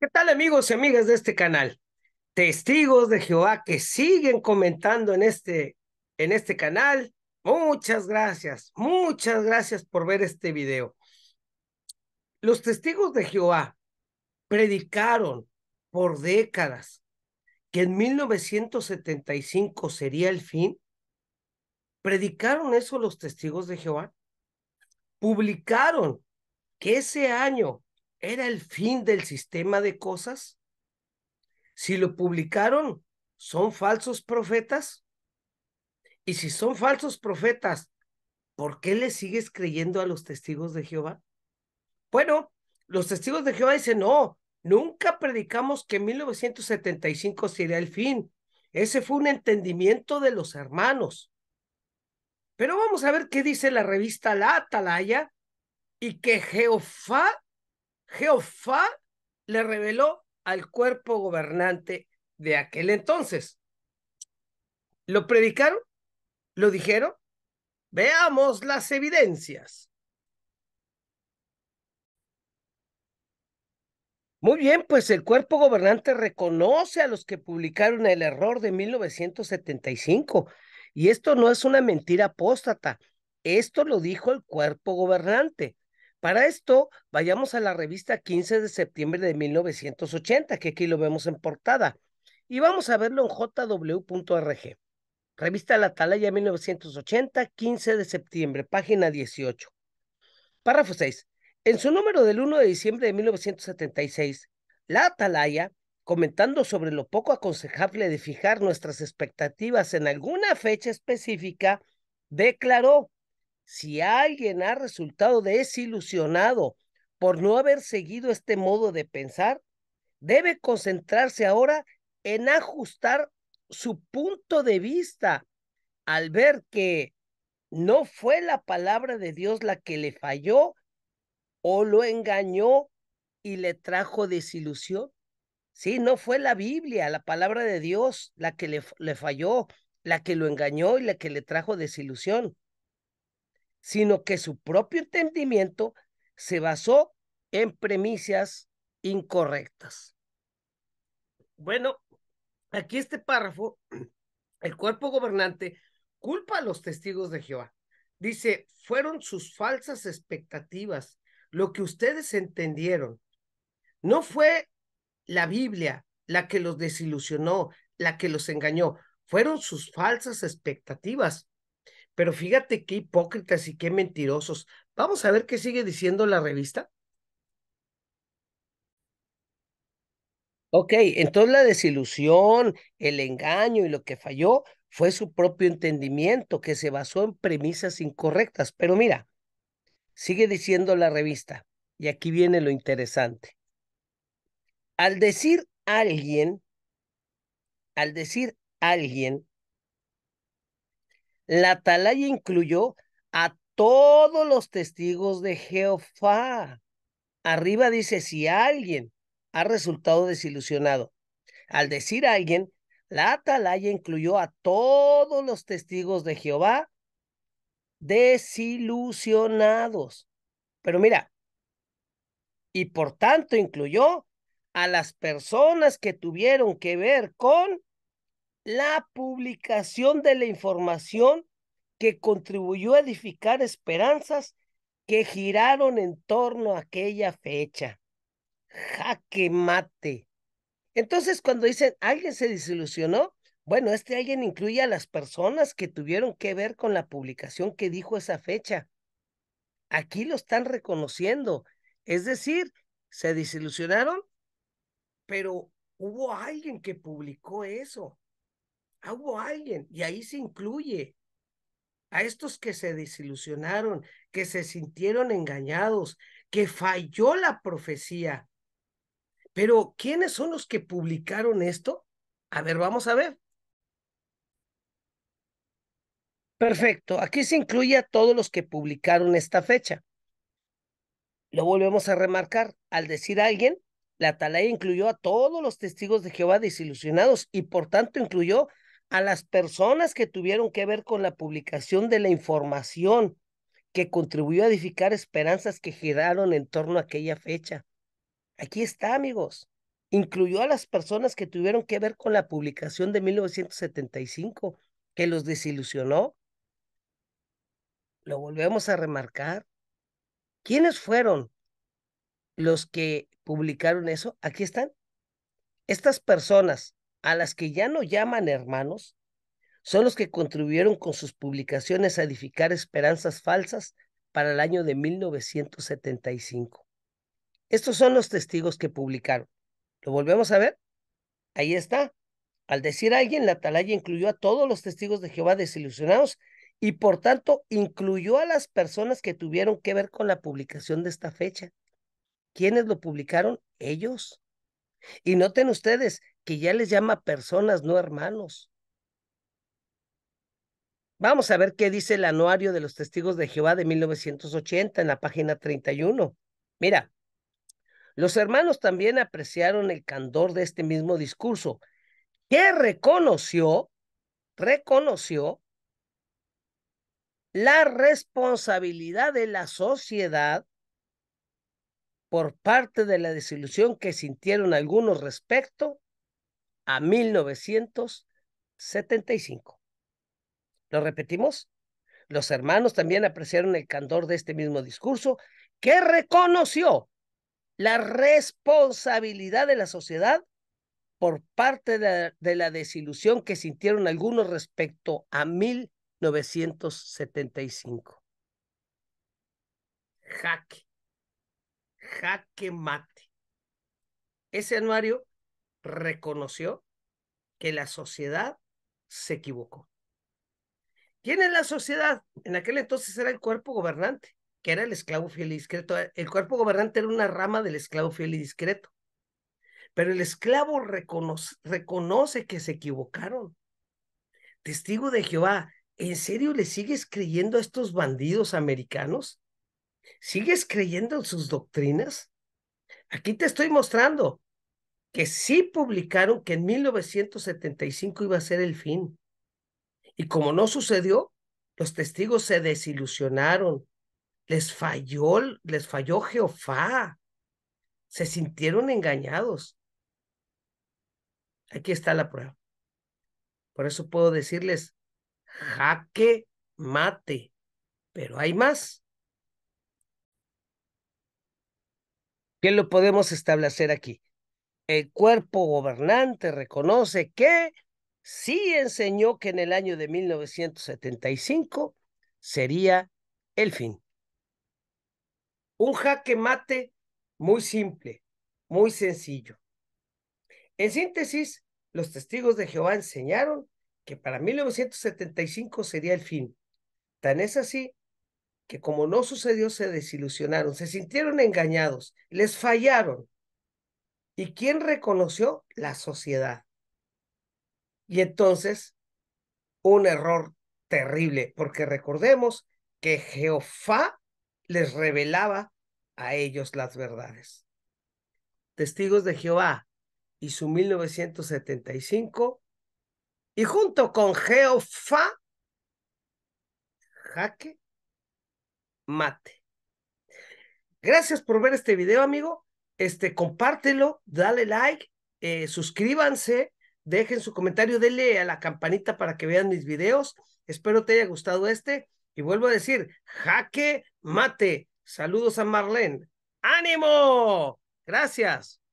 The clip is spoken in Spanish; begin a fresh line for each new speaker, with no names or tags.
¿Qué tal amigos y amigas de este canal? Testigos de Jehová que siguen comentando en este, en este canal. Muchas gracias, muchas gracias por ver este video. Los testigos de Jehová predicaron por décadas que en 1975 sería el fin. ¿Predicaron eso los testigos de Jehová? Publicaron que ese año ¿Era el fin del sistema de cosas? Si lo publicaron, ¿son falsos profetas? Y si son falsos profetas, ¿por qué le sigues creyendo a los testigos de Jehová? Bueno, los testigos de Jehová dicen, no, nunca predicamos que 1975 sería el fin. Ese fue un entendimiento de los hermanos. Pero vamos a ver qué dice la revista La Atalaya y que Jehová Jehová le reveló al cuerpo gobernante de aquel entonces. ¿Lo predicaron? ¿Lo dijeron? Veamos las evidencias. Muy bien, pues el cuerpo gobernante reconoce a los que publicaron el error de 1975. Y esto no es una mentira apóstata. Esto lo dijo el cuerpo gobernante. Para esto, vayamos a la revista 15 de septiembre de 1980, que aquí lo vemos en portada, y vamos a verlo en jw.org. Revista La Atalaya 1980, 15 de septiembre, página 18. Párrafo 6. En su número del 1 de diciembre de 1976, La Atalaya, comentando sobre lo poco aconsejable de fijar nuestras expectativas en alguna fecha específica, declaró si alguien ha resultado desilusionado por no haber seguido este modo de pensar, debe concentrarse ahora en ajustar su punto de vista al ver que no fue la palabra de Dios la que le falló o lo engañó y le trajo desilusión. Sí, no fue la Biblia, la palabra de Dios, la que le, le, falló, la que lo engañó y la que le trajo desilusión sino que su propio entendimiento se basó en premisas incorrectas. Bueno, aquí este párrafo, el cuerpo gobernante culpa a los testigos de Jehová. Dice, fueron sus falsas expectativas, lo que ustedes entendieron. No fue la Biblia la que los desilusionó, la que los engañó, fueron sus falsas expectativas. Pero fíjate qué hipócritas y qué mentirosos. Vamos a ver qué sigue diciendo la revista. Ok, entonces la desilusión, el engaño y lo que falló fue su propio entendimiento que se basó en premisas incorrectas. Pero mira, sigue diciendo la revista, y aquí viene lo interesante. Al decir alguien, al decir alguien la atalaya incluyó a todos los testigos de Jehová. Arriba dice, si alguien ha resultado desilusionado, al decir alguien, la atalaya incluyó a todos los testigos de Jehová desilusionados. Pero mira, y por tanto incluyó a las personas que tuvieron que ver con la publicación de la información que contribuyó a edificar esperanzas que giraron en torno a aquella fecha. Jaque mate. Entonces, cuando dicen alguien se desilusionó, bueno, este alguien incluye a las personas que tuvieron que ver con la publicación que dijo esa fecha. Aquí lo están reconociendo. Es decir, se desilusionaron, pero hubo alguien que publicó eso. Ah, hubo alguien, y ahí se incluye a estos que se desilusionaron, que se sintieron engañados, que falló la profecía. Pero, ¿quiénes son los que publicaron esto? A ver, vamos a ver. Perfecto, aquí se incluye a todos los que publicaron esta fecha. Lo volvemos a remarcar, al decir alguien, la atalaya incluyó a todos los testigos de Jehová desilusionados y por tanto incluyó a las personas que tuvieron que ver con la publicación de la información que contribuyó a edificar esperanzas que giraron en torno a aquella fecha. Aquí está, amigos. Incluyó a las personas que tuvieron que ver con la publicación de 1975, que los desilusionó. Lo volvemos a remarcar. ¿Quiénes fueron los que publicaron eso? Aquí están. Estas personas a las que ya no llaman hermanos, son los que contribuyeron con sus publicaciones a edificar esperanzas falsas para el año de 1975. Estos son los testigos que publicaron. ¿Lo volvemos a ver? Ahí está. Al decir alguien, la atalaya incluyó a todos los testigos de Jehová desilusionados y por tanto incluyó a las personas que tuvieron que ver con la publicación de esta fecha. ¿Quiénes lo publicaron? Ellos. Y noten ustedes, que ya les llama personas, no hermanos. Vamos a ver qué dice el anuario de los testigos de Jehová de 1980 en la página 31. Mira, los hermanos también apreciaron el candor de este mismo discurso, que reconoció, reconoció la responsabilidad de la sociedad por parte de la desilusión que sintieron algunos respecto a 1975. ¿Lo repetimos? Los hermanos también apreciaron el candor de este mismo discurso que reconoció la responsabilidad de la sociedad por parte de, la, desilusión que sintieron algunos respecto a 1975. Jaque, jaque mate. Ese anuario reconoció que la sociedad se equivocó. ¿Quién es la sociedad? En aquel entonces era el cuerpo gobernante, que era el esclavo fiel y discreto. El cuerpo gobernante era una rama del esclavo fiel y discreto. Pero el esclavo reconoce, reconoce que se equivocaron. Testigo de Jehová, ¿en serio le sigues creyendo a estos bandidos americanos? ¿Sigues creyendo en sus doctrinas? Aquí te estoy mostrando que sí publicaron que en 1975 iba a ser el fin. Y como no sucedió, los testigos se desilusionaron, les falló, les falló Jehová, se sintieron engañados. Aquí está la prueba. Por eso puedo decirles, jaque mate, pero hay más. ¿Qué lo podemos establecer aquí? el cuerpo gobernante reconoce que sí enseñó que en el año de 1975 sería el fin. Un jaque mate muy simple, muy sencillo. En síntesis, los testigos de Jehová enseñaron que para 1975 sería el fin. Tan es así que como no sucedió se desilusionaron, se sintieron engañados, les fallaron ¿Y quién reconoció? La sociedad. Y entonces, un error terrible, porque recordemos que Jehová les revelaba a ellos las verdades. Testigos de Jehová y su 1975, y junto con Jehová, jaque mate. Gracias por ver este video, amigo este, compártelo, dale like, eh, suscríbanse, dejen su comentario, denle a la campanita para que vean mis videos. Espero te haya gustado este. Y vuelvo a decir, jaque mate. Saludos a Marlene. ¡Ánimo! Gracias.